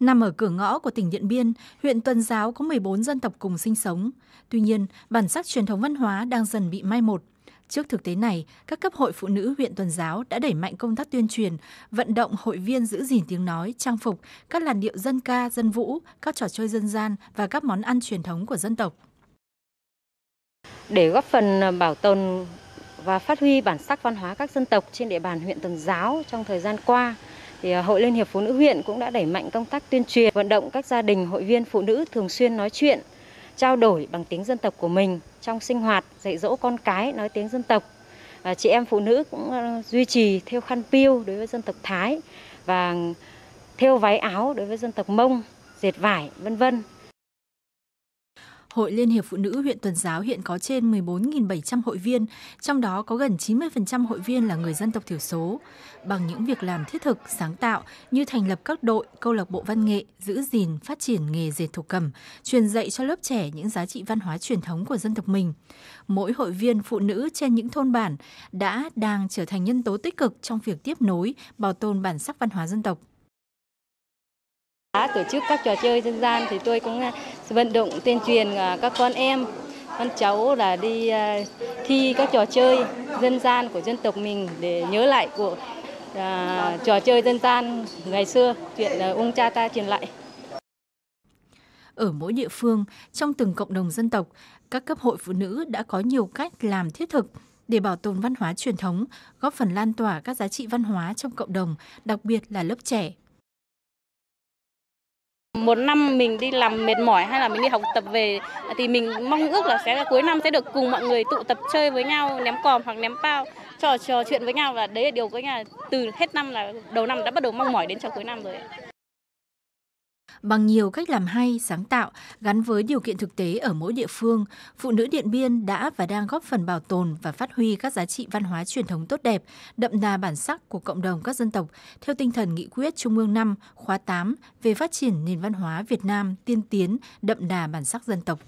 Nằm ở cửa ngõ của tỉnh Điện Biên, huyện Tuần Giáo có 14 dân tộc cùng sinh sống. Tuy nhiên, bản sắc truyền thống văn hóa đang dần bị mai một. Trước thực tế này, các cấp hội phụ nữ huyện Tuần Giáo đã đẩy mạnh công tác tuyên truyền, vận động hội viên giữ gìn tiếng nói, trang phục, các làn điệu dân ca, dân vũ, các trò chơi dân gian và các món ăn truyền thống của dân tộc. Để góp phần à, bảo tồn và phát huy bản sắc văn hóa các dân tộc trên địa bàn huyện Tuần Giáo trong thời gian qua, thì à, Hội Liên hiệp Phụ nữ huyện cũng đã đẩy mạnh công tác tuyên truyền, vận động các gia đình hội viên phụ nữ thường xuyên nói chuyện, trao đổi bằng tiếng dân tộc của mình trong sinh hoạt, dạy dỗ con cái nói tiếng dân tộc. À, chị em phụ nữ cũng à, duy trì theo khăn piêu đối với dân tộc Thái và à, theo váy áo đối với dân tộc Mông, dệt vải, vân vân. Hội Liên hiệp Phụ nữ huyện Tuần Giáo hiện có trên 14.700 hội viên, trong đó có gần 90% hội viên là người dân tộc thiểu số. Bằng những việc làm thiết thực, sáng tạo như thành lập các đội, câu lạc bộ văn nghệ, giữ gìn, phát triển nghề dệt thổ cầm, truyền dạy cho lớp trẻ những giá trị văn hóa truyền thống của dân tộc mình. Mỗi hội viên phụ nữ trên những thôn bản đã đang trở thành nhân tố tích cực trong việc tiếp nối, bảo tồn bản sắc văn hóa dân tộc tổ chức các trò chơi dân gian thì tôi cũng à, vận động tuyên truyền à, các con em, con cháu là đi à, thi các trò chơi dân gian của dân tộc mình để nhớ lại của à, trò chơi dân gian ngày xưa, chuyện ông cha ta truyền lại. Ở mỗi địa phương, trong từng cộng đồng dân tộc, các cấp hội phụ nữ đã có nhiều cách làm thiết thực để bảo tồn văn hóa truyền thống, góp phần lan tỏa các giá trị văn hóa trong cộng đồng, đặc biệt là lớp trẻ. Một năm mình đi làm mệt mỏi hay là mình đi học tập về thì mình mong ước là sẽ là cuối năm sẽ được cùng mọi người tụ tập chơi với nhau, ném còm hoặc ném bao, trò trò chuyện với nhau và đấy là điều có nhà từ hết năm là đầu năm đã bắt đầu mong mỏi đến cho cuối năm rồi. Bằng nhiều cách làm hay, sáng tạo, gắn với điều kiện thực tế ở mỗi địa phương, phụ nữ Điện Biên đã và đang góp phần bảo tồn và phát huy các giá trị văn hóa truyền thống tốt đẹp, đậm đà bản sắc của cộng đồng các dân tộc, theo tinh thần nghị quyết Trung ương năm khóa 8 về phát triển nền văn hóa Việt Nam tiên tiến, đậm đà bản sắc dân tộc.